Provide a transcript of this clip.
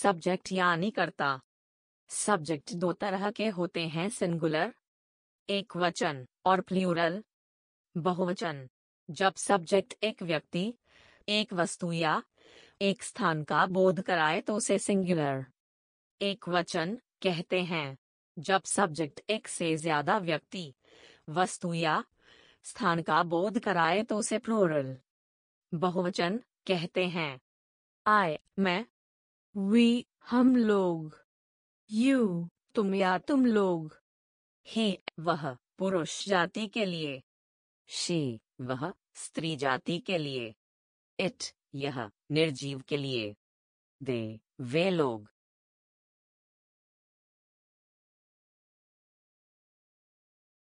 Subject यानी कर्ता subject दो तरह के होते हैं सिंगुलर एक वचन और प्लूरल बहुवचन जब सब्जेक्ट एक व्यक्ति एक वस्तु या एक स्थान का बोध कराए तो उसे सिंगुलर एक वचन कहते हैं जब सब्जेक्ट एक से ज्यादा व्यक्ति वस्तु या स्थान का बोध कराए तो उसे प्लूरल बहुवचन कहते हैं आय मैं We, हम लोग. You, तुम या तुम लोग. He, वह, पुरुष जाति के लिए. She, वह, स्त्री जाति के लिए. It, यह, निर्जीव के लिए. They, वे लोग.